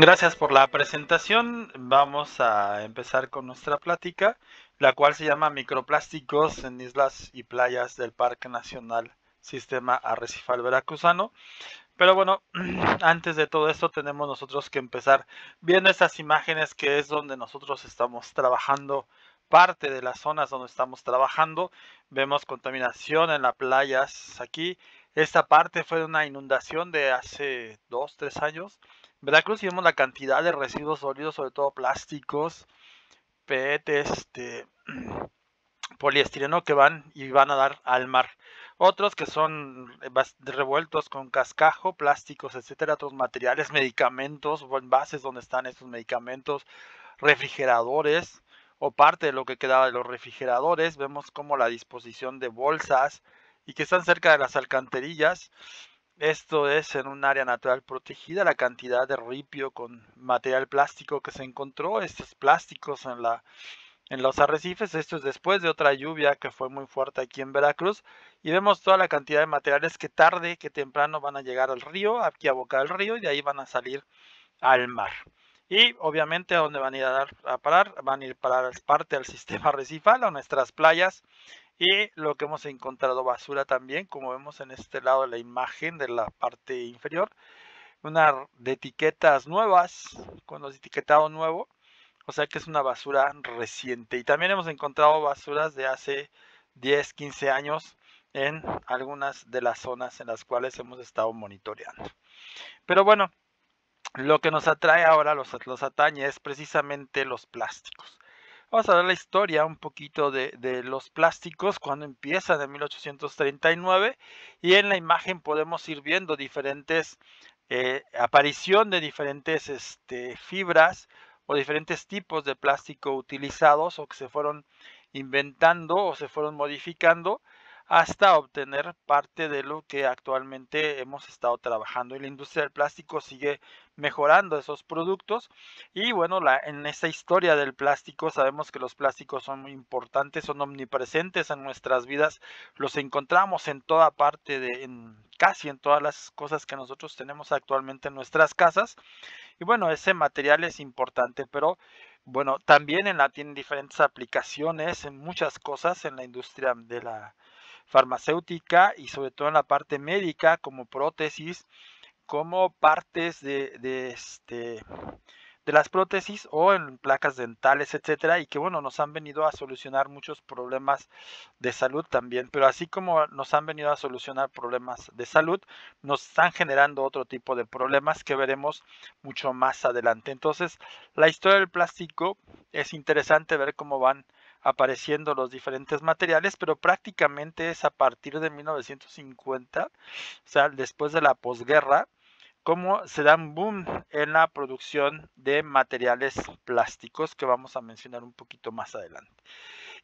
Gracias por la presentación. Vamos a empezar con nuestra plática, la cual se llama Microplásticos en Islas y Playas del Parque Nacional Sistema Arrecifal Veracruzano. Pero bueno, antes de todo esto tenemos nosotros que empezar viendo estas imágenes que es donde nosotros estamos trabajando, parte de las zonas donde estamos trabajando. Vemos contaminación en las playas aquí. Esta parte fue una inundación de hace dos, tres años Veracruz, vemos la cantidad de residuos sólidos, sobre todo plásticos, PET, este, poliestireno que van y van a dar al mar. Otros que son eh, revueltos con cascajo, plásticos, etcétera, otros materiales, medicamentos o envases donde están estos medicamentos, refrigeradores o parte de lo que quedaba de los refrigeradores. Vemos como la disposición de bolsas y que están cerca de las alcantarillas esto es en un área natural protegida. La cantidad de ripio con material plástico que se encontró, estos plásticos en, la, en los arrecifes, esto es después de otra lluvia que fue muy fuerte aquí en Veracruz. Y vemos toda la cantidad de materiales que tarde, que temprano van a llegar al río, aquí a boca del río, y de ahí van a salir al mar. Y obviamente a dónde van a ir a, parar, van a ir para parar parte del sistema recifal, a nuestras playas y lo que hemos encontrado basura también, como vemos en este lado de la imagen de la parte inferior, una de etiquetas nuevas con los etiquetados nuevos, o sea que es una basura reciente. Y también hemos encontrado basuras de hace 10, 15 años en algunas de las zonas en las cuales hemos estado monitoreando. Pero bueno, lo que nos atrae ahora, los, los atañe, es precisamente los plásticos. Vamos a ver la historia un poquito de, los plásticos cuando empiezan en 1839 y en la imagen podemos ir viendo diferentes eh, aparición de diferentes este, fibras o diferentes tipos de plástico utilizados o que se fueron inventando o se fueron modificando hasta obtener parte de lo que actualmente hemos estado trabajando. Y la industria del plástico sigue mejorando esos productos. Y bueno, la, en esa historia del plástico sabemos que los plásticos son muy importantes, son omnipresentes en nuestras vidas, los encontramos en toda parte, casi en todas las cosas que nosotros tenemos actualmente en nuestras casas. Y bueno, ese material es importante, pero bueno, también en la tienen diferentes aplicaciones en muchas cosas en la industria de la farmacéutica y sobre todo en la parte médica como prótesis, como partes de, este, de las prótesis o en placas dentales, etcétera, y que bueno, nos han venido a solucionar muchos problemas de salud también, pero así como nos han venido a solucionar problemas de salud, nos están generando otro tipo de problemas que veremos mucho más adelante. Entonces, la historia del plástico es interesante ver cómo van apareciendo los diferentes materiales, pero prácticamente es a partir de 1950, o sea, después de la posguerra, cómo se da un boom en la producción de materiales plásticos que vamos a mencionar un poquito más adelante.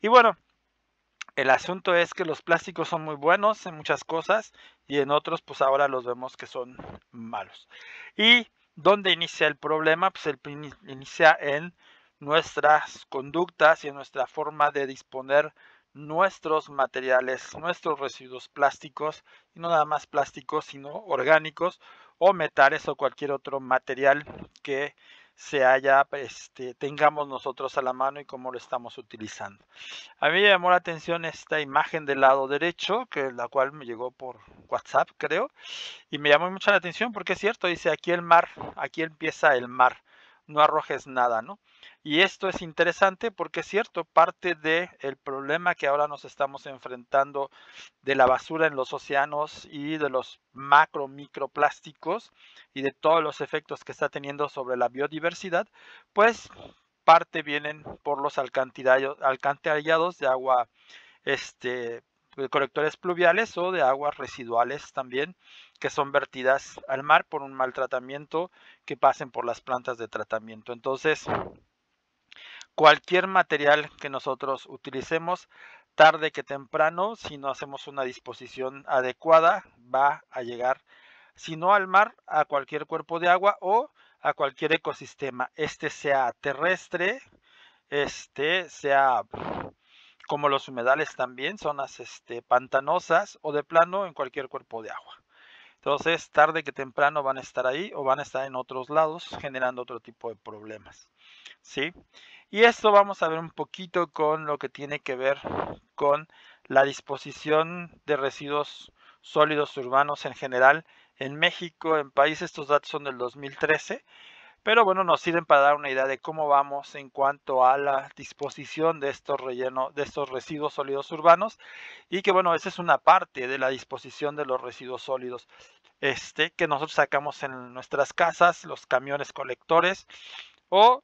Y bueno, el asunto es que los plásticos son muy buenos en muchas cosas y en otros pues ahora los vemos que son malos. ¿Y dónde inicia el problema? Pues el inicia en nuestras conductas y en nuestra forma de disponer nuestros materiales, nuestros residuos plásticos, y no nada más plásticos, sino orgánicos o metales o cualquier otro material que se haya, este, tengamos nosotros a la mano y cómo lo estamos utilizando. A mí me llamó la atención esta imagen del lado derecho, que la cual me llegó por WhatsApp, creo, y me llamó mucho la atención porque es cierto, dice aquí el mar, aquí empieza el mar, no arrojes nada, ¿no? Y esto es interesante porque es cierto, parte del el problema que ahora nos estamos enfrentando de la basura en los océanos y de los macro microplásticos y de todos los efectos que está teniendo sobre la biodiversidad, pues parte vienen por los alcantarillados de agua, este, de colectores pluviales o de aguas residuales también que son vertidas al mar por un maltratamiento que pasen por las plantas de tratamiento. Entonces, cualquier material que nosotros utilicemos, tarde que temprano, si no hacemos una disposición adecuada, va a llegar, si no al mar, a cualquier cuerpo de agua o a cualquier ecosistema, este sea terrestre, este sea como los humedales también, zonas este, pantanosas o de plano en cualquier cuerpo de agua. Entonces, tarde que temprano van a estar ahí o van a estar en otros lados generando otro tipo de problemas. ¿Sí? Y esto vamos a ver un poquito con lo que tiene que ver con la disposición de residuos sólidos urbanos en general en México, en países. Estos datos son del 2013, pero bueno, nos sirven para dar una idea de cómo vamos en cuanto a la disposición de estos rellenos, de estos residuos sólidos urbanos y que bueno, esa es una parte de la disposición de los residuos sólidos. Este, que nosotros sacamos en nuestras casas, los camiones colectores o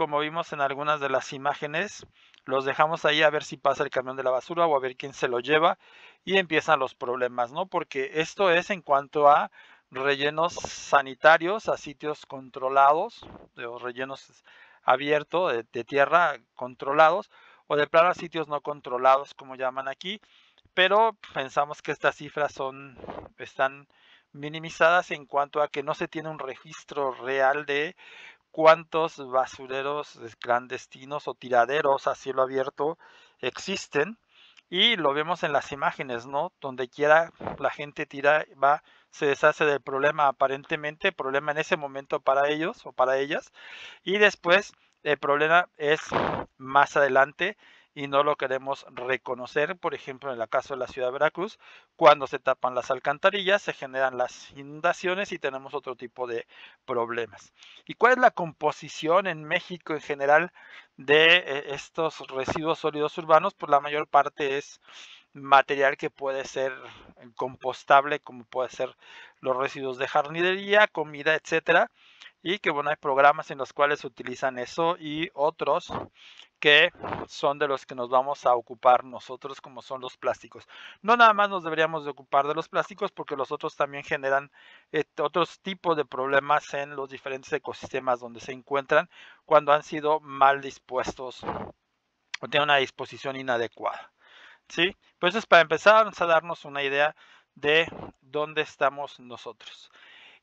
como vimos en algunas de las imágenes, los dejamos ahí a ver si pasa el camión de la basura o a ver quién se lo lleva y empiezan los problemas, ¿no? Porque esto es en cuanto a rellenos sanitarios, a sitios controlados, o rellenos abiertos de, tierra controlados, o de plano a sitios no controlados, como llaman aquí, pero pensamos que estas cifras son, están minimizadas en cuanto a que no se tiene un registro real de cuántos basureros clandestinos o tiraderos a cielo abierto existen. Y lo vemos en las imágenes, ¿no? Donde quiera la gente tira, va, se deshace del problema aparentemente, problema en ese momento para ellos o para ellas. Y después el problema es más adelante y no lo queremos reconocer. Por ejemplo, en el caso de la ciudad de Veracruz, cuando se tapan las alcantarillas, se generan las inundaciones y tenemos otro tipo de problemas. ¿Y cuál es la composición en México en general de eh, estos residuos sólidos urbanos? por pues, la mayor parte es material que puede ser compostable, como puede ser los residuos de jardinería, comida, etcétera. Y que bueno, hay programas en los cuales se utilizan eso y otros que son de los que nos vamos a ocupar nosotros, como son los plásticos. No nada más nos deberíamos de ocupar de los plásticos, porque los otros también generan eh, otros tipos de problemas en los diferentes ecosistemas donde se encuentran cuando han sido mal dispuestos o tienen una disposición inadecuada. ¿Sí? Pues para empezar, vamos a darnos una idea de dónde estamos nosotros.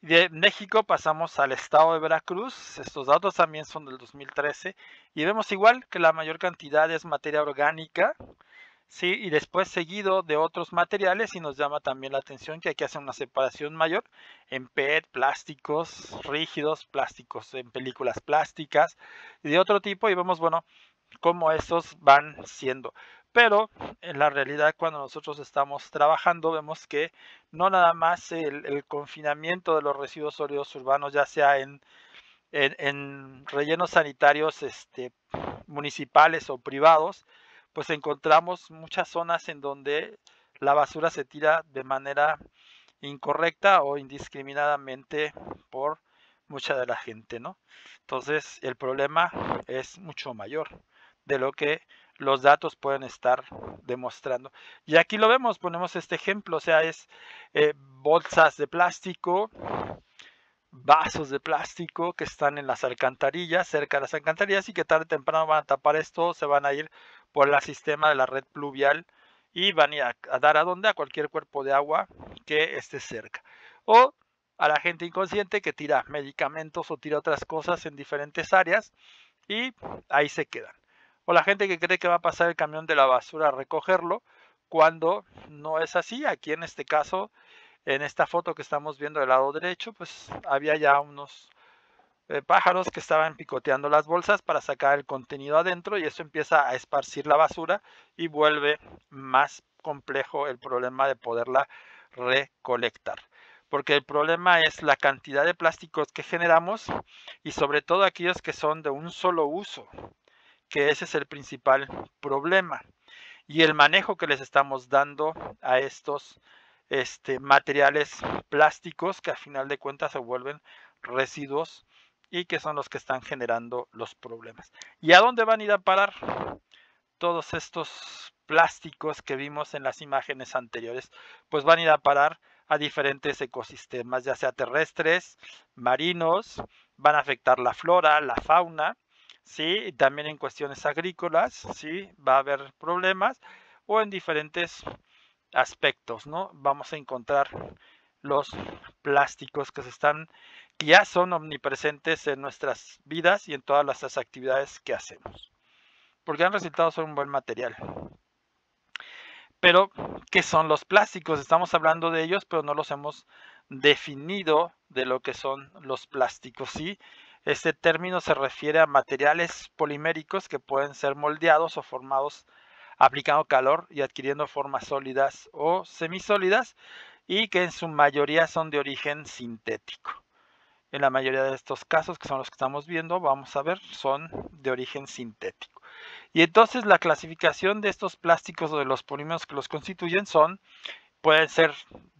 De México pasamos al estado de Veracruz, estos datos también son del 2013, y vemos igual que la mayor cantidad es materia orgánica, ¿sí? y después seguido de otros materiales, y nos llama también la atención que aquí hacer una separación mayor en PET, plásticos rígidos, plásticos en películas plásticas y de otro tipo, y vemos, bueno, cómo estos van siendo pero en la realidad cuando nosotros estamos trabajando vemos que no nada más el, confinamiento de los residuos sólidos urbanos, ya sea en, en, rellenos sanitarios este, municipales o privados, pues encontramos muchas zonas en donde la basura se tira de manera incorrecta o indiscriminadamente por mucha de la gente, ¿no? Entonces el problema es mucho mayor de lo que los datos pueden estar demostrando. Y aquí lo vemos, ponemos este ejemplo, o sea, es eh, bolsas de plástico, vasos de plástico que están en las alcantarillas, cerca de las alcantarillas y que tarde o temprano van a tapar esto, se van a ir por el sistema de la red pluvial y van a, a dar a dónde, a cualquier cuerpo de agua que esté cerca. O a la gente inconsciente que tira medicamentos o tira otras cosas en diferentes áreas y ahí se quedan o la gente que cree que va a pasar el camión de la basura a recogerlo, cuando no es así. Aquí en este caso, en esta foto que estamos viendo del lado derecho, pues había ya unos eh, pájaros que estaban picoteando las bolsas para sacar el contenido adentro y eso empieza a esparcir la basura y vuelve más complejo el problema de poderla recolectar. Porque el problema es la cantidad de plásticos que generamos y sobre todo aquellos que son de un solo uso que ese es el principal problema. Y el manejo que les estamos dando a estos este, materiales plásticos que a final de cuentas se vuelven residuos y que son los que están generando los problemas. ¿Y a dónde van a ir a parar todos estos plásticos que vimos en las imágenes anteriores? Pues van a ir a parar a diferentes ecosistemas, ya sea terrestres, marinos, van a afectar la flora, la fauna ¿sí? También en cuestiones agrícolas, ¿sí? Va a haber problemas o en diferentes aspectos, ¿no? Vamos a encontrar los plásticos que se están que ya son omnipresentes en nuestras vidas y en todas las actividades que hacemos. Porque han resultado ser un buen material. Pero, ¿qué son los plásticos? Estamos hablando de ellos, pero no los hemos definido de lo que son los plásticos, ¿sí? Este término se refiere a materiales poliméricos que pueden ser moldeados o formados aplicando calor y adquiriendo formas sólidas o semisólidas y que en su mayoría son de origen sintético. En la mayoría de estos casos, que son los que estamos viendo, vamos a ver, son de origen sintético. Y entonces la clasificación de estos plásticos o de los polímeros que los constituyen son, pueden ser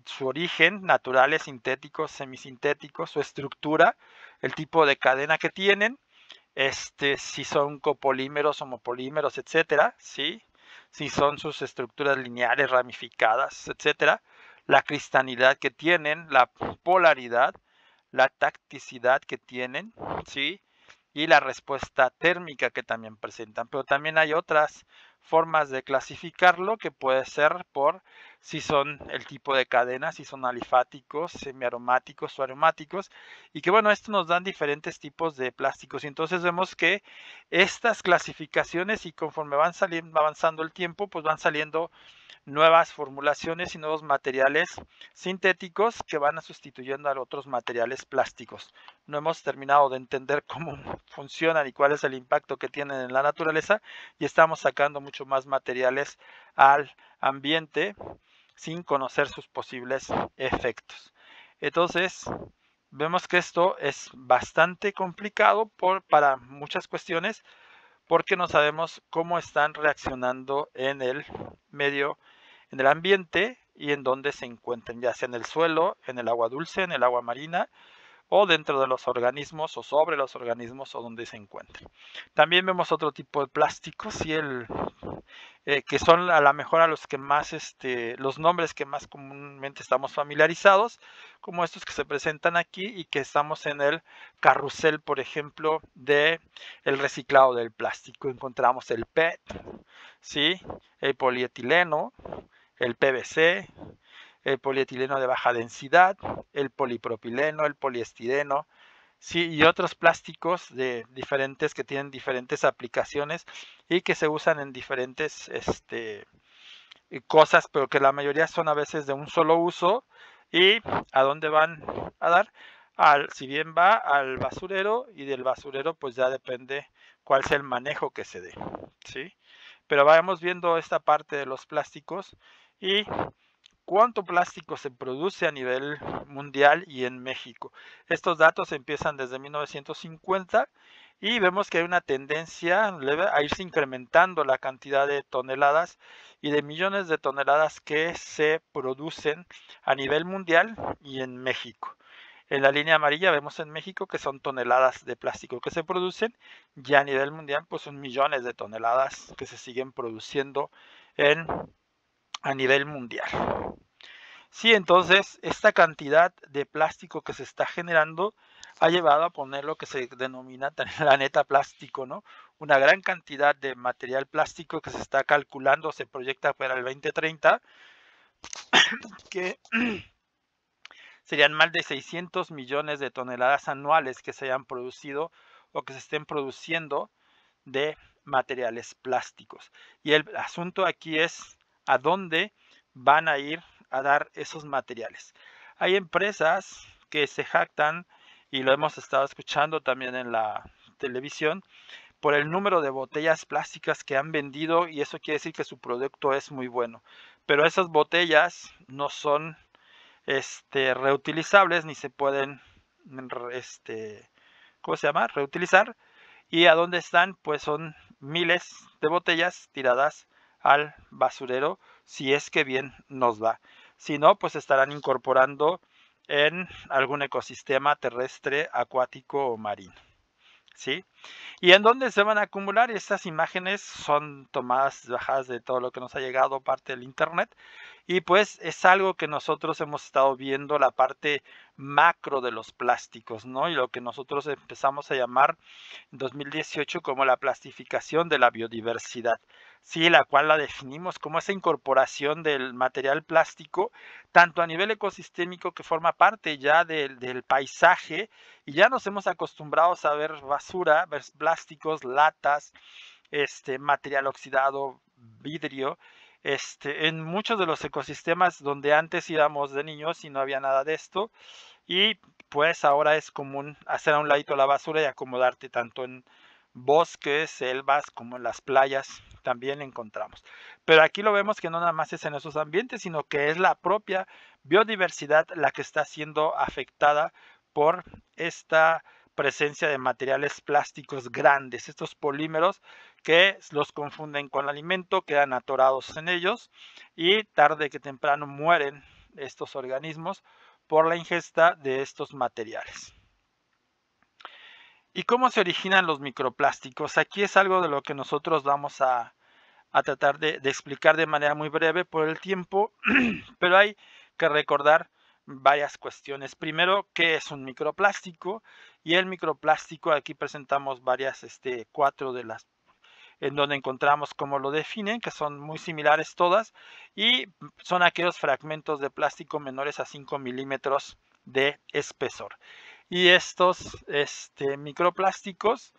su origen, naturales, sintéticos, semisintéticos, su estructura, el tipo de cadena que tienen, este, si son copolímeros, homopolímeros, etcétera, ¿sí? si son sus estructuras lineales ramificadas, etcétera, la cristalidad que tienen, la polaridad, la tacticidad que tienen, ¿sí? y la respuesta térmica que también presentan. Pero también hay otras formas de clasificarlo que puede ser por si son el tipo de cadena, si son alifáticos, semiaromáticos o aromáticos, y que bueno, esto nos dan diferentes tipos de plásticos. Y entonces vemos que estas clasificaciones y conforme van saliendo, avanzando el tiempo, pues van saliendo nuevas formulaciones y nuevos materiales sintéticos que van sustituyendo a otros materiales plásticos. No hemos terminado de entender cómo funcionan y cuál es el impacto que tienen en la naturaleza y estamos sacando mucho más materiales al ambiente sin conocer sus posibles efectos. Entonces, vemos que esto es bastante complicado por, para muchas cuestiones porque no sabemos cómo están reaccionando en el medio, en el ambiente y en dónde se encuentren ya sea en el suelo, en el agua dulce, en el agua marina o dentro de los organismos o sobre los organismos o donde se encuentre. También vemos otro tipo de plásticos y el eh, que son a lo mejor a los que más este, los nombres que más comúnmente estamos familiarizados, como estos que se presentan aquí y que estamos en el carrusel, por ejemplo, de el reciclado del plástico. Encontramos el PET, ¿sí? el polietileno, el PVC, el polietileno de baja densidad, el polipropileno, el poliestireno, sí, y otros plásticos de diferentes que tienen diferentes aplicaciones y que se usan en diferentes este, cosas, pero que la mayoría son a veces de un solo uso y a dónde van a dar. Al, si bien va al basurero y del basurero pues ya depende cuál sea el manejo que se dé, ¿sí? Pero vayamos viendo esta parte de los plásticos y cuánto plástico se produce a nivel mundial y en México. Estos datos empiezan desde 1950 y vemos que hay una tendencia a irse incrementando la cantidad de toneladas y de millones de toneladas que se producen a nivel mundial y en México. En la línea amarilla vemos en México que son toneladas de plástico que se producen y a nivel mundial pues son millones de toneladas que se siguen produciendo en a nivel mundial. Sí, entonces esta cantidad de plástico que se está generando ha llevado a poner lo que se denomina la neta plástico, ¿no? Una gran cantidad de material plástico que se está calculando, se proyecta para el 2030, que serían más de 600 millones de toneladas anuales que se hayan producido o que se estén produciendo de materiales plásticos. Y el asunto aquí es a dónde van a ir a dar esos materiales. Hay empresas que se jactan, y lo hemos estado escuchando también en la televisión, por el número de botellas plásticas que han vendido y eso quiere decir que su producto es muy bueno. Pero esas botellas no son este, reutilizables ni se pueden, este, ¿cómo se llama? Reutilizar. ¿Y a dónde están? Pues son miles de botellas tiradas al basurero si es que bien nos va. Si no, pues estarán incorporando en algún ecosistema terrestre, acuático o marino. ¿Sí? ¿Y en dónde se van a acumular? Estas imágenes son tomadas, bajadas de todo lo que nos ha llegado, parte del Internet, y pues es algo que nosotros hemos estado viendo la parte macro de los plásticos, ¿no? Y lo que nosotros empezamos a llamar en 2018 como la plastificación de la biodiversidad, ¿sí? La cual la definimos como esa incorporación del material plástico, tanto a nivel ecosistémico que forma parte ya del, paisaje, y ya nos hemos acostumbrado a ver basura, ver plásticos, latas, este material oxidado, vidrio, este, en muchos de los ecosistemas donde antes íbamos de niños y no había nada de esto. Y pues ahora es común hacer a un ladito la basura y acomodarte tanto en bosques, selvas, como en las playas también encontramos. Pero aquí lo vemos que no nada más es en esos ambientes, sino que es la propia biodiversidad la que está siendo afectada por esta presencia de materiales plásticos grandes, estos polímeros que los confunden con alimento, quedan atorados en ellos y tarde que temprano mueren estos organismos por la ingesta de estos materiales. ¿Y cómo se originan los microplásticos? Aquí es algo de lo que nosotros vamos a, tratar de, de, explicar de manera muy breve por el tiempo, pero hay que recordar varias cuestiones. Primero, ¿qué es un microplástico? Y el microplástico, aquí presentamos varias, este, cuatro de las en donde encontramos cómo lo definen, que son muy similares todas, y son aquellos fragmentos de plástico menores a 5 milímetros de espesor. Y estos este, microplásticos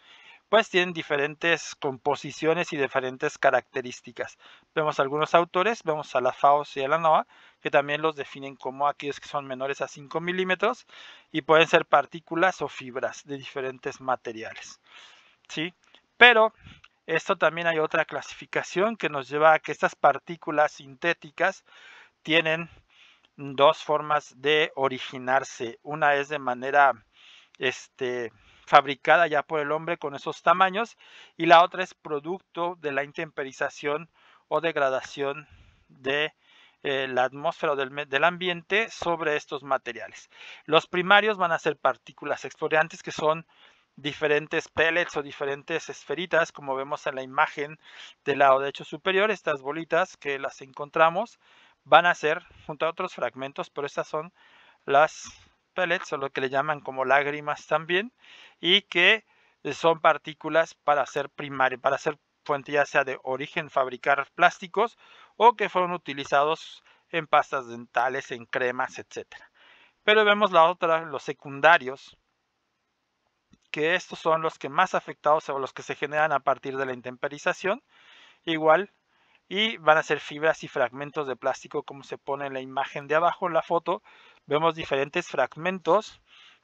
pues tienen diferentes composiciones y diferentes características. Vemos algunos autores, vemos a la FAOS y a la NOA. que también los definen como aquellos que son menores a 5 milímetros y pueden ser partículas o fibras de diferentes materiales. ¿sí? Pero esto también hay otra clasificación que nos lleva a que estas partículas sintéticas tienen dos formas de originarse. Una es de manera este, fabricada ya por el hombre con esos tamaños y la otra es producto de la intemperización o degradación de eh, la atmósfera o del, ambiente sobre estos materiales. Los primarios van a ser partículas exfoliantes que son diferentes pellets o diferentes esferitas, como vemos en la imagen del lado derecho superior, estas bolitas que las encontramos van a ser junto a otros fragmentos, pero estas son las pellets o lo que le llaman como lágrimas también y que son partículas para ser primaria para ser fuente ya sea de origen fabricar plásticos o que fueron utilizados en pastas dentales, en cremas, etcétera. Pero vemos la otra, los secundarios, que estos son los que más afectados o los que se generan a partir de la intemperización. Igual, y van a ser fibras y fragmentos de plástico como se pone en la imagen de abajo en la foto. Vemos diferentes fragmentos,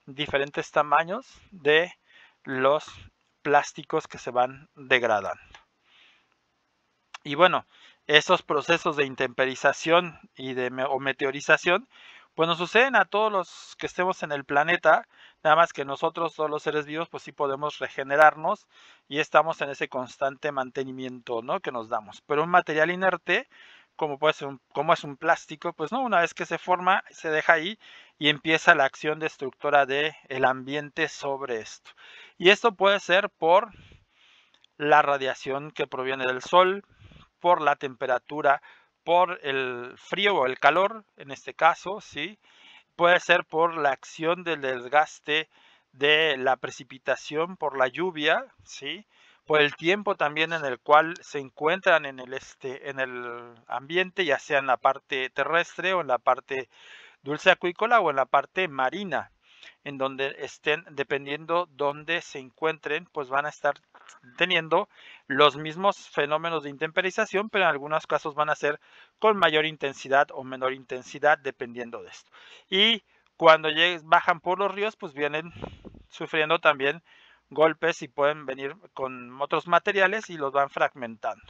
diferentes tamaños de los plásticos que se van degradando. Y bueno, esos procesos de intemperización y de o meteorización, pues nos suceden a todos los que estemos en el planeta, Nada más que nosotros, todos los seres vivos, pues sí podemos regenerarnos y estamos en ese constante mantenimiento ¿no? que nos damos. Pero un material inerte, como, puede ser como es un plástico, pues no, una vez que se forma, se deja ahí y empieza la acción destructora del el ambiente sobre esto. Y esto puede ser por la radiación que proviene del sol, por la temperatura, por el frío o el calor, en este caso, ¿sí? sí puede ser por la acción del desgaste de la precipitación, por la lluvia, ¿sí? por el tiempo también en el cual se encuentran en el, este, en el ambiente, ya sea en la parte terrestre o en la parte dulce acuícola o en la parte marina en donde estén, dependiendo dónde se encuentren, pues van a estar teniendo los mismos fenómenos de intemperización, pero en algunos casos van a ser con mayor intensidad o menor intensidad, dependiendo de esto. Y cuando bajan por los ríos, pues vienen sufriendo también golpes y pueden venir con otros materiales y los van fragmentando.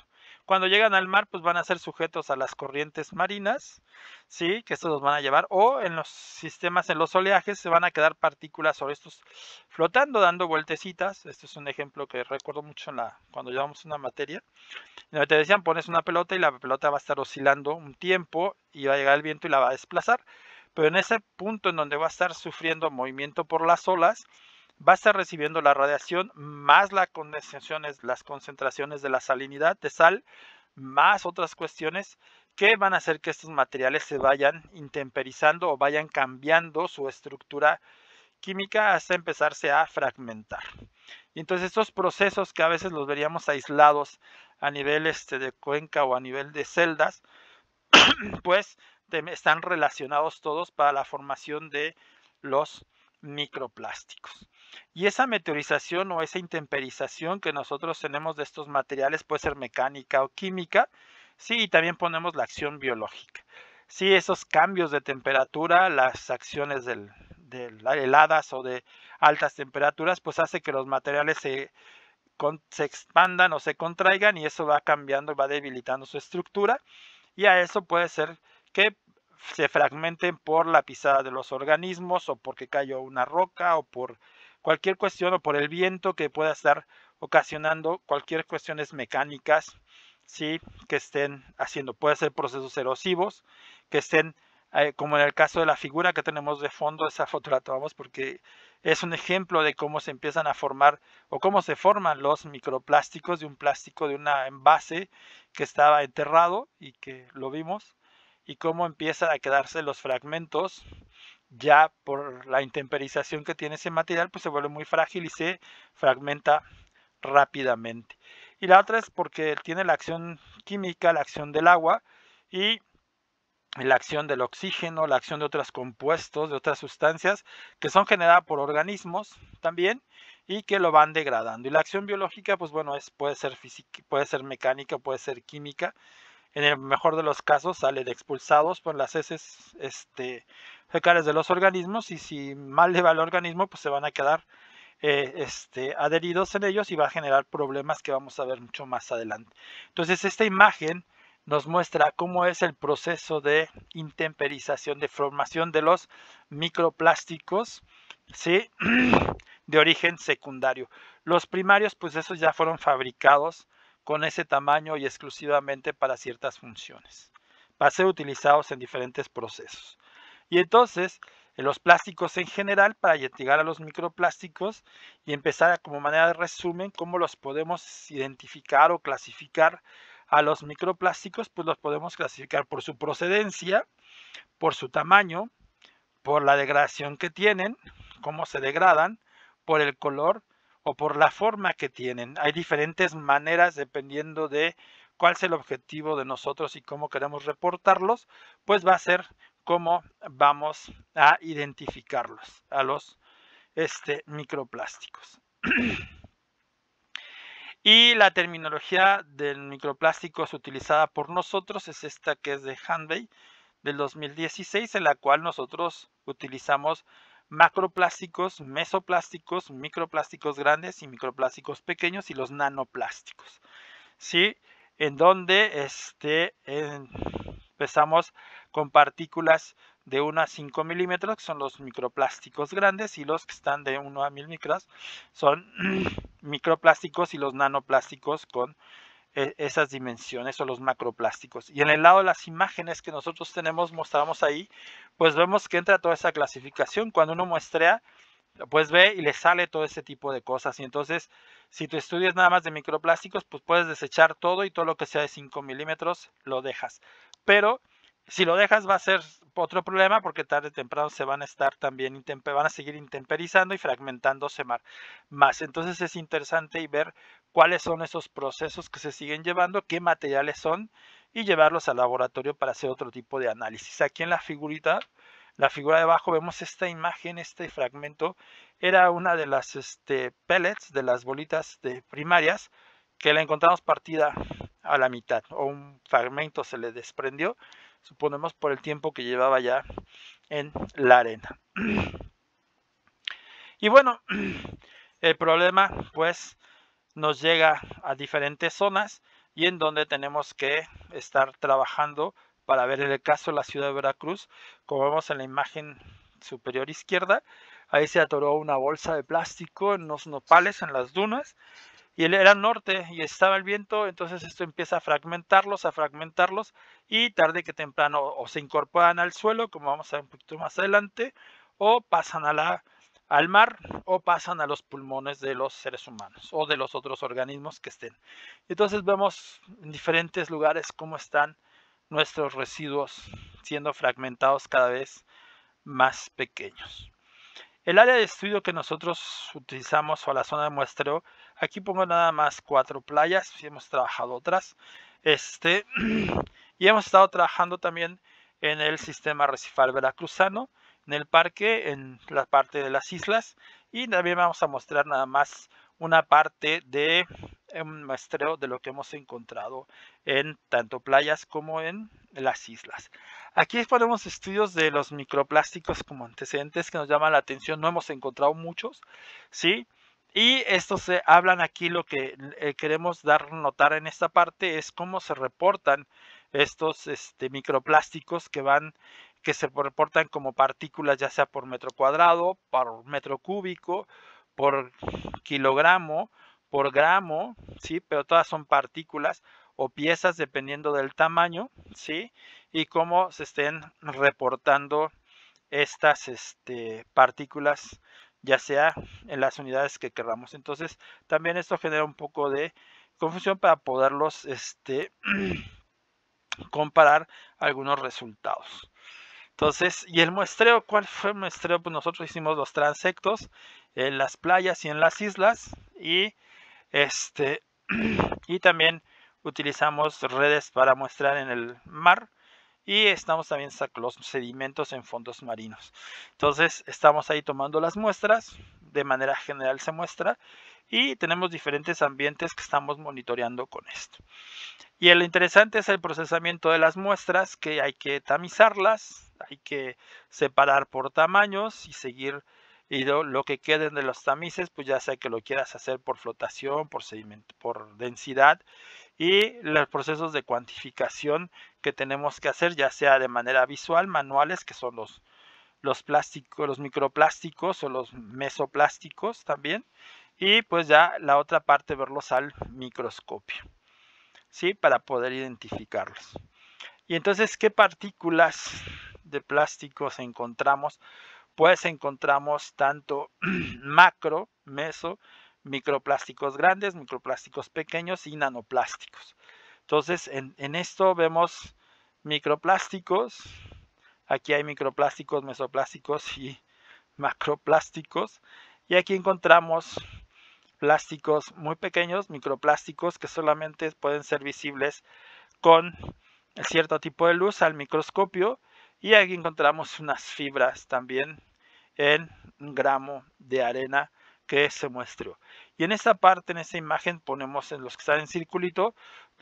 Cuando llegan al mar, pues van a ser sujetos a las corrientes marinas, ¿sí? Que estos los van a llevar, o en los sistemas, en los oleajes, se van a quedar partículas sobre estos flotando, dando vueltecitas. Este es un ejemplo que recuerdo mucho en la, cuando llevamos una materia. Nos te decían, pones una pelota y la pelota va a estar oscilando un tiempo y va a llegar el viento y la va a desplazar. Pero en ese punto en donde va a estar sufriendo movimiento por las olas, va a estar recibiendo la radiación más las condensaciones, las concentraciones de la salinidad de sal, más otras cuestiones que van a hacer que estos materiales se vayan intemperizando o vayan cambiando su estructura química hasta empezarse a fragmentar. Y entonces estos procesos que a veces los veríamos aislados a nivel este, de cuenca o a nivel de celdas, pues están relacionados todos para la formación de los microplásticos. Y esa meteorización o esa intemperización que nosotros tenemos de estos materiales puede ser mecánica o química, sí, y también ponemos la acción biológica. Sí, esos cambios de temperatura, las acciones del, de heladas o de altas temperaturas, pues hace que los materiales se, se expandan o se contraigan y eso va cambiando va debilitando su estructura. Y a eso puede ser que se fragmenten por la pisada de los organismos o porque cayó una roca o por cualquier cuestión o por el viento que pueda estar ocasionando, cualquier cuestiones mecánicas, ¿sí? Que estén haciendo, puede ser procesos erosivos, que estén, eh, como en el caso de la figura que tenemos de fondo, esa foto la tomamos porque es un ejemplo de cómo se empiezan a formar o cómo se forman los microplásticos de un plástico, de un envase que estaba enterrado y que lo vimos, y cómo empiezan a quedarse los fragmentos ya por la intemperización que tiene ese material, pues se vuelve muy frágil y se fragmenta rápidamente. Y la otra es porque tiene la acción química, la acción del agua y la acción del oxígeno, la acción de otros compuestos, de otras sustancias que son generadas por organismos también y que lo van degradando. Y la acción biológica, pues bueno, es, puede, ser física, puede ser mecánica, puede ser química en el mejor de los casos salen expulsados por las heces este, fecales de los organismos y si mal le va al organismo pues se van a quedar eh, este, adheridos en ellos y va a generar problemas que vamos a ver mucho más adelante. Entonces esta imagen nos muestra cómo es el proceso de intemperización, de formación de los microplásticos ¿sí? de origen secundario. Los primarios pues esos ya fueron fabricados con ese tamaño y exclusivamente para ciertas funciones. Va ser utilizados en diferentes procesos. Y entonces, en los plásticos en general, para llegar a los microplásticos y empezar a, como manera de resumen, cómo los podemos identificar o clasificar a los microplásticos, pues los podemos clasificar por su procedencia, por su tamaño, por la degradación que tienen, cómo se degradan, por el color o por la forma que tienen. Hay diferentes maneras dependiendo de cuál es el objetivo de nosotros y cómo queremos reportarlos, pues va a ser cómo vamos a identificarlos a los este, microplásticos. y la terminología del es utilizada por nosotros es esta que es de hanbei del 2016, en la cual nosotros utilizamos macroplásticos, mesoplásticos, microplásticos grandes y microplásticos pequeños y los nanoplásticos. ¿Sí? En donde este, empezamos con partículas de 1 a 5 milímetros, que son los microplásticos grandes, y los que están de 1 a 1000 micras son microplásticos y los nanoplásticos con e, esas dimensiones o los macroplásticos. Y en el lado de las imágenes que nosotros tenemos, mostramos ahí, pues vemos que entra toda esa clasificación. Cuando uno muestrea, pues ve y le sale todo ese tipo de cosas. Y entonces, si tú estudias nada más de microplásticos, pues puedes desechar todo y todo lo que sea de 5 milímetros lo dejas. Pero si lo dejas va a ser otro problema porque tarde o temprano se van a estar también, van a seguir intemperizando y fragmentándose más. Entonces es interesante y ver cuáles son esos procesos que se siguen llevando, qué materiales son y llevarlos al laboratorio para hacer otro tipo de análisis. Aquí en la figurita, la figura de abajo vemos esta imagen, este fragmento, era una de las este, pellets, de las bolitas de primarias, que la encontramos partida a la mitad o un fragmento se le desprendió, suponemos por el tiempo que llevaba ya en la arena. Y bueno, el problema pues nos llega a diferentes zonas y en donde tenemos que estar trabajando para ver el caso de la ciudad de Veracruz. Como vemos en la imagen superior izquierda, ahí se atoró una bolsa de plástico en los nopales, en las dunas, y él era norte y estaba el viento, entonces esto empieza a fragmentarlos, a fragmentarlos, y tarde que temprano o se incorporan al suelo, como vamos a ver un poquito más adelante, o pasan a la al mar o pasan a los pulmones de los seres humanos o de los otros organismos que estén. Entonces vemos en diferentes lugares cómo están nuestros residuos siendo fragmentados cada vez más pequeños. El área de estudio que nosotros utilizamos o la zona de muestreo, aquí pongo nada más cuatro playas, y hemos trabajado otras, este, y hemos estado trabajando también en el sistema recifal veracruzano, en el parque, en la parte de las islas. Y también vamos a mostrar nada más una parte de un muestreo de lo que hemos encontrado en tanto playas como en las islas. Aquí ponemos estudios de los microplásticos como antecedentes que nos llaman la atención. No hemos encontrado muchos, ¿sí? Y estos se hablan aquí, lo que eh, queremos dar notar en esta parte es cómo se reportan estos este, microplásticos que van que se reportan como partículas ya sea por metro cuadrado, por metro cúbico, por kilogramo, por gramo, ¿sí? Pero todas son partículas o piezas dependiendo del tamaño, ¿sí? Y cómo se estén reportando estas este, partículas, ya sea en las unidades que queramos. Entonces, también esto genera un poco de confusión para poderlos este, comparar algunos resultados. Entonces, ¿y el muestreo? ¿Cuál fue el muestreo? Pues nosotros hicimos los transectos en las playas y en las islas y, este, y también utilizamos redes para muestrar en el mar y estamos también sacando los sedimentos en fondos marinos. Entonces estamos ahí tomando las muestras, de manera general se muestra y tenemos diferentes ambientes que estamos monitoreando con esto. Y lo interesante es el procesamiento de las muestras, que hay que tamizarlas, hay que separar por tamaños y seguir y lo, que queden de los tamices, pues ya sea que lo quieras hacer por flotación, por por densidad y los procesos de cuantificación que tenemos que hacer, ya sea de manera visual, manuales, que son los, los plásticos, los microplásticos o los mesoplásticos también, y pues ya la otra parte verlos al microscopio, ¿sí? Para poder identificarlos. Y entonces, ¿qué partículas de plásticos encontramos? Pues encontramos tanto macro, meso, microplásticos grandes, microplásticos pequeños y nanoplásticos. Entonces, en, en esto vemos microplásticos, aquí hay microplásticos, mesoplásticos y macroplásticos. Y aquí encontramos plásticos muy pequeños, microplásticos que solamente pueden ser visibles con cierto tipo de luz al microscopio y aquí encontramos unas fibras también en un gramo de arena que se muestreó. Y en esta parte, en esta imagen, ponemos en los que están en circulito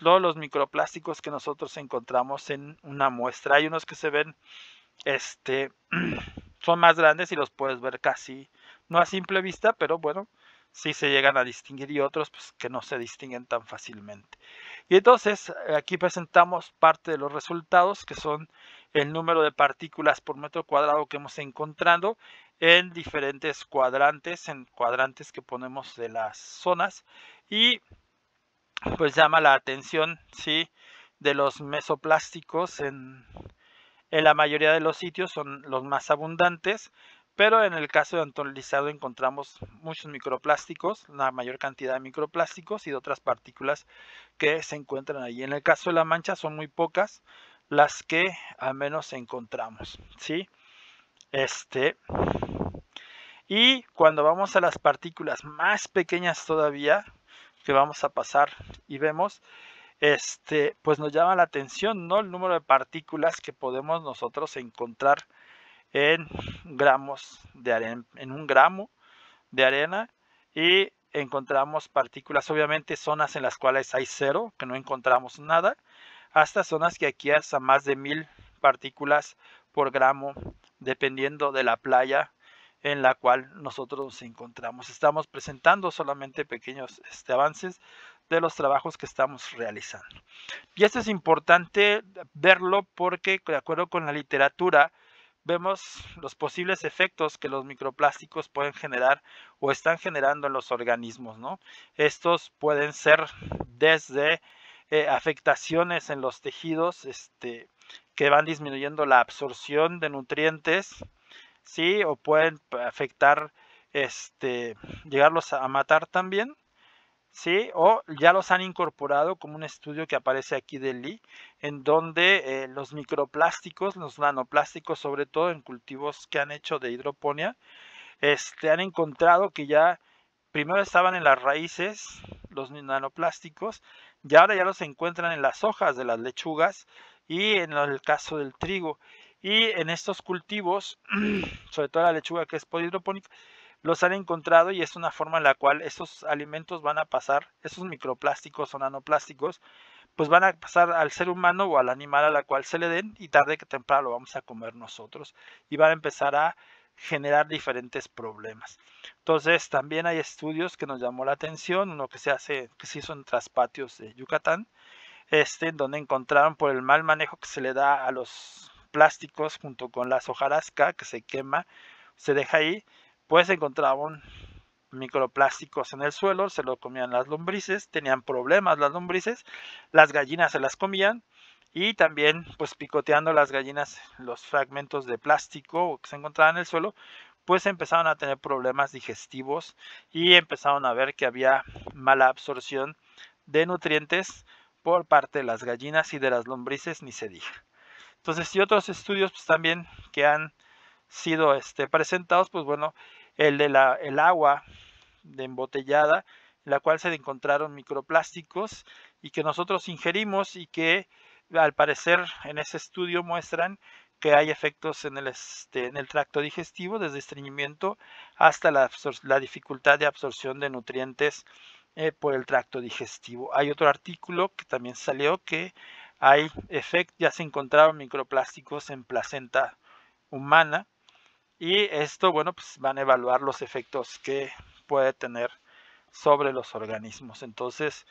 todos los microplásticos que nosotros encontramos en una muestra. Hay unos que se ven, este, son más grandes y los puedes ver casi, no a simple vista, pero bueno, sí se llegan a distinguir y otros pues, que no se distinguen tan fácilmente. Y entonces aquí presentamos parte de los resultados que son el número de partículas por metro cuadrado que hemos encontrado en diferentes cuadrantes, en cuadrantes que ponemos de las zonas y pues llama la atención, sí, de los mesoplásticos en, la mayoría de los sitios son los más abundantes, pero en el caso de Antón encontramos muchos microplásticos, la mayor cantidad de microplásticos y de otras partículas que se encuentran ahí. En el caso de la mancha son muy pocas, las que al menos encontramos, ¿sí? Este. Y cuando vamos a las partículas más pequeñas todavía, que vamos a pasar y vemos, este, pues nos llama la atención, ¿no? El número de partículas que podemos nosotros encontrar en gramos de arena, en un gramo de arena y encontramos partículas, obviamente zonas en las cuales hay cero, que no encontramos nada, hasta zonas que aquí hasta más de mil partículas por gramo, dependiendo de la playa en la cual nosotros nos encontramos. Estamos presentando solamente pequeños este, avances de los trabajos que estamos realizando. Y esto es importante verlo porque, de acuerdo con la literatura, vemos los posibles efectos que los microplásticos pueden generar o están generando en los organismos. ¿no? Estos pueden ser desde eh, afectaciones en los tejidos este, que van disminuyendo la absorción de nutrientes, ¿sí? O pueden afectar, este, llegarlos a matar también. ¿sí? O ya los han incorporado como un estudio que aparece aquí de Lee, en donde eh, los microplásticos, los nanoplásticos, sobre todo en cultivos que han hecho de hidroponía, este, han encontrado que ya primero estaban en las raíces, los nanoplásticos, y ahora ya los encuentran en las hojas de las lechugas y en el caso del trigo. Y en estos cultivos, sobre todo la lechuga que es polihidropónica, los han encontrado y es una forma en la cual esos alimentos van a pasar, esos microplásticos o nanoplásticos, pues van a pasar al ser humano o al animal a la cual se le den y tarde que temprano lo vamos a comer nosotros y van a empezar a generar diferentes problemas. Entonces, también hay estudios que nos llamó la atención, uno que se hace, que se hizo en traspatios de Yucatán, este, donde encontraron por el mal manejo que se le da a los plásticos junto con las hojarasca que se quema, se deja ahí, pues encontraban microplásticos en el suelo, se lo comían las lombrices, tenían problemas las lombrices, las gallinas se las comían y también pues picoteando las gallinas los fragmentos de plástico que se encontraban en el suelo, pues empezaron a tener problemas digestivos y empezaron a ver que había mala absorción de nutrientes por parte de las gallinas y de las lombrices, ni se diga. Entonces, y otros estudios pues, también que han sido este, presentados, pues bueno, el de la, el agua de embotellada, en la cual se encontraron microplásticos y que nosotros ingerimos y que al parecer en ese estudio muestran que hay efectos en el, este, tracto digestivo, desde estreñimiento hasta la, dificultad de absorción de nutrientes eh, por el tracto digestivo. Hay otro artículo que también salió que hay efectos, ya se encontraban microplásticos en placenta humana y esto, bueno, pues van a evaluar los efectos que puede tener sobre los organismos. Entonces,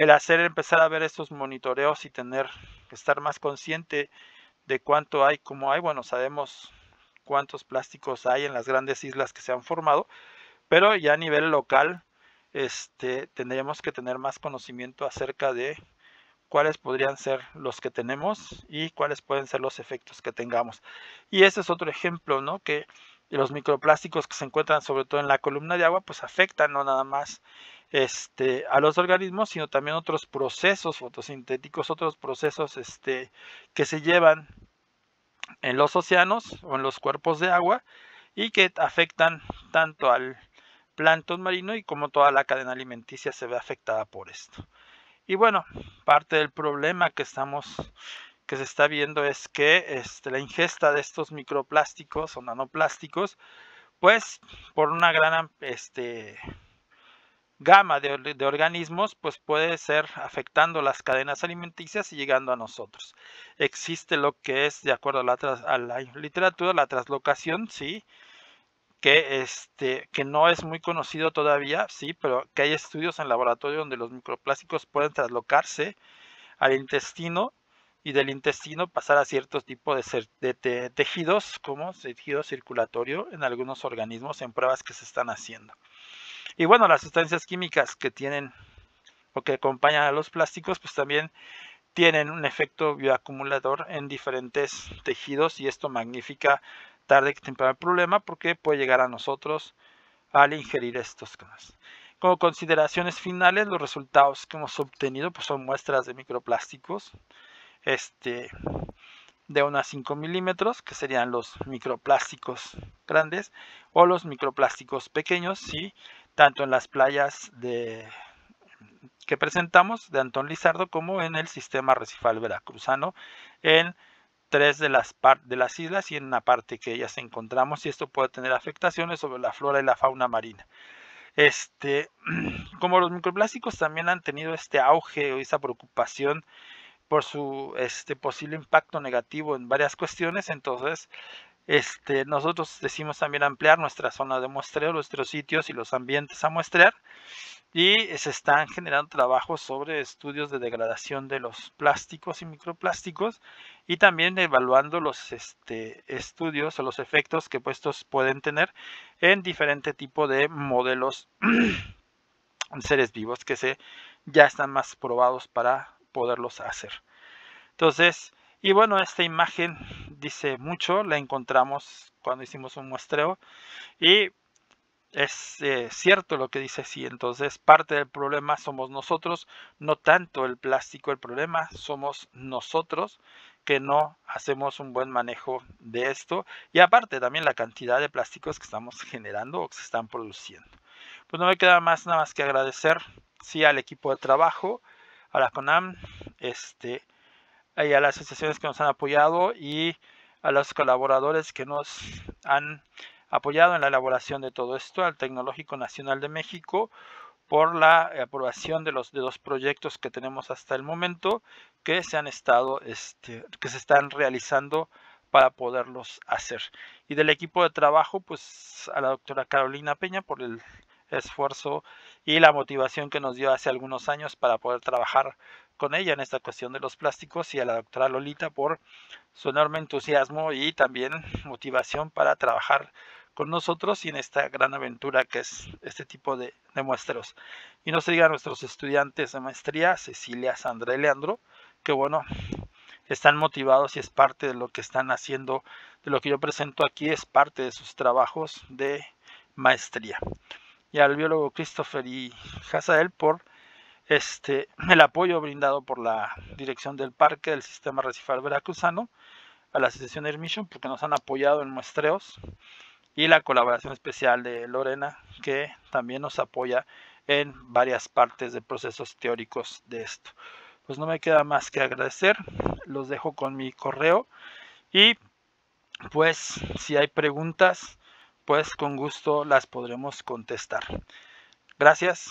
el hacer empezar a ver estos monitoreos y tener, estar más consciente de cuánto hay, cómo hay, bueno, sabemos cuántos plásticos hay en las grandes islas que se han formado, pero ya a nivel local este, tendríamos que tener más conocimiento acerca de cuáles podrían ser los que tenemos y cuáles pueden ser los efectos que tengamos. Y ese es otro ejemplo, ¿no? Que los microplásticos que se encuentran sobre todo en la columna de agua, pues afectan no nada más este, a los organismos, sino también otros procesos fotosintéticos, otros procesos este, que se llevan en los océanos o en los cuerpos de agua y que afectan tanto al plancton marino y como toda la cadena alimenticia se ve afectada por esto. Y bueno, parte del problema que estamos que se está viendo es que este, la ingesta de estos microplásticos o nanoplásticos, pues por una gran este, gama de, organismos, pues puede ser afectando las cadenas alimenticias y llegando a nosotros. Existe lo que es, de acuerdo a la, literatura, la traslocación, sí, que, este, que no es muy conocido todavía, sí, pero que hay estudios en laboratorio donde los microplásticos pueden traslocarse al intestino y del intestino pasar a ciertos tipos de, de tejidos, como tejido circulatorio en algunos organismos en pruebas que se están haciendo. Y bueno, las sustancias químicas que tienen o que acompañan a los plásticos, pues también tienen un efecto bioacumulador en diferentes tejidos y esto magnifica tarde que temprano el problema porque puede llegar a nosotros al ingerir estos cosas. Como consideraciones finales, los resultados que hemos obtenido pues son muestras de microplásticos este, de unos 5 milímetros, que serían los microplásticos grandes, o los microplásticos pequeños, ¿sí? tanto en las playas de, que presentamos de Antón Lizardo como en el sistema recifal veracruzano en tres de las, de las islas y en una parte que ellas encontramos y esto puede tener afectaciones sobre la flora y la fauna marina. Este, como los microplásticos también han tenido este auge o esa preocupación por su este, posible impacto negativo en varias cuestiones, entonces este, nosotros decimos también ampliar nuestra zona de muestreo, nuestros sitios y los ambientes a muestrear. Y se están generando trabajos sobre estudios de degradación de los plásticos y microplásticos y también evaluando los este, estudios o los efectos que estos pueden tener en diferente tipo de modelos seres vivos que se ya están más probados para poderlos hacer. Entonces, y bueno, esta imagen dice mucho, la encontramos cuando hicimos un muestreo y es eh, cierto lo que dice sí, entonces parte del problema somos nosotros, no tanto el plástico, el problema somos nosotros que no hacemos un buen manejo de esto y aparte también la cantidad de plásticos que estamos generando o que se están produciendo. Pues no me queda más nada más que agradecer sí al equipo de trabajo, a la CONAM, este, y a las asociaciones que nos han apoyado y a los colaboradores que nos han apoyado en la elaboración de todo esto, al Tecnológico Nacional de México, por la aprobación de los de dos proyectos que tenemos hasta el momento que se han estado este, que se están realizando para poderlos hacer y del equipo de trabajo pues a la doctora Carolina Peña por el esfuerzo y la motivación que nos dio hace algunos años para poder trabajar con ella en esta cuestión de los plásticos y a la doctora Lolita por su enorme entusiasmo y también motivación para trabajar con nosotros y en esta gran aventura que es este tipo de, de no Y diga a nuestros estudiantes de maestría, Cecilia, Sandra y Leandro, que bueno, están motivados y es parte de lo que están haciendo, de lo que yo presento aquí, es parte de sus trabajos de maestría y al biólogo Christopher y Hazael por este, el apoyo brindado por la dirección del parque del sistema recifal veracruzano a la asociación Mission porque nos han apoyado en muestreos y la colaboración especial de Lorena que también nos apoya en varias partes de procesos teóricos de esto. Pues no me queda más que agradecer, los dejo con mi correo y pues si hay preguntas pues con gusto las podremos contestar. Gracias.